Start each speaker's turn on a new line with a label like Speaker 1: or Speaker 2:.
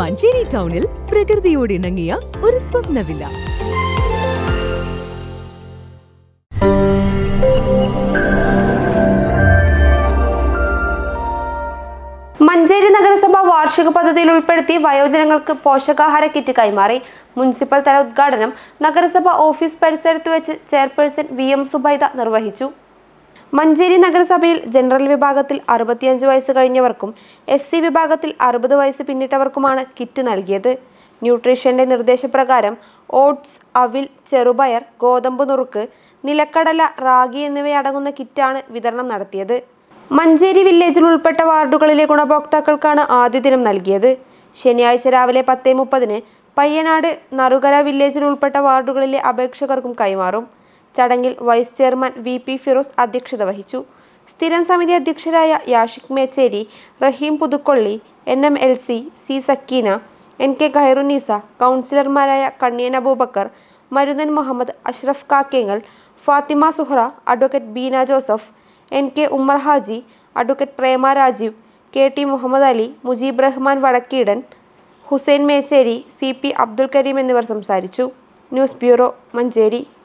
Speaker 1: മഞ്ചേരി ടൗണിൽ പ്രകൃതിയോട് ഇണങ്ങിയ ഒരു സ്വപ്നവില്ല മഞ്ചേരി നഗരസഭ വാർഷിക പദ്ധതിയിൽ ഉൾപ്പെടുത്തി വയോജനങ്ങൾക്ക് പോഷകാഹാര കിറ്റ് കൈമാറി മുനിസിപ്പൽ തല ഉദ്ഘാടനം നഗരസഭ ഓഫീസ് പരിസരത്ത് വെച്ച് ചെയർപേഴ്സൺ വി എം സുബൈദ നിർവഹിച്ചു മഞ്ചേരി നഗരസഭയിൽ ജനറൽ വിഭാഗത്തിൽ അറുപത്തിയഞ്ച് വയസ്സ് കഴിഞ്ഞവർക്കും എസ് സി വിഭാഗത്തിൽ അറുപത് വയസ്സ് പിന്നിട്ടവർക്കുമാണ് കിറ്റ് നൽകിയത് ന്യൂട്രീഷന്റെ നിർദ്ദേശപ്രകാരം ഓട്സ് അവിൽ ചെറുപയർ ഗോതമ്പ് നുറുക്ക് നിലക്കടല റാഗി എന്നിവയടങ്ങുന്ന കിറ്റാണ് വിതരണം നടത്തിയത് മഞ്ചേരി വില്ലേജിൽ ഉൾപ്പെട്ട വാർഡുകളിലെ ഗുണഭോക്താക്കൾക്കാണ് ആദ്യ ദിനം നൽകിയത് ശനിയാഴ്ച രാവിലെ പത്തേ മുപ്പതിന് പയ്യനാട് നറുകര വില്ലേജിൽ ഉൾപ്പെട്ട വാർഡുകളിലെ അപേക്ഷകർക്കും കൈമാറും ചടങ്ങിൽ vice chairman V P Firoz അധ്യക്ഷത വഹിച്ചു സ്ഥിരം സമിതി അധ്യക്ഷരായ Yashik Mecheri Raheem Puthukkolli N M L C C Sakeena N K Khairunnisa കൗൺസിലർമാരായ Kanniyan Abubakar Maruthan Muhammad Ashraf Kakkengal Fathima Suhra advocate Beena Joseph N K Ummer Haji advocate Prema Rajeev K T Muhammad Ali Mujeeb Rahman Vadakkeedan Hussain Mecheri C P Abdul Kareem എന്നിവർ സംസാരിച്ചു ന്യൂസ് ബ്യൂറോ മഞ്ചേരി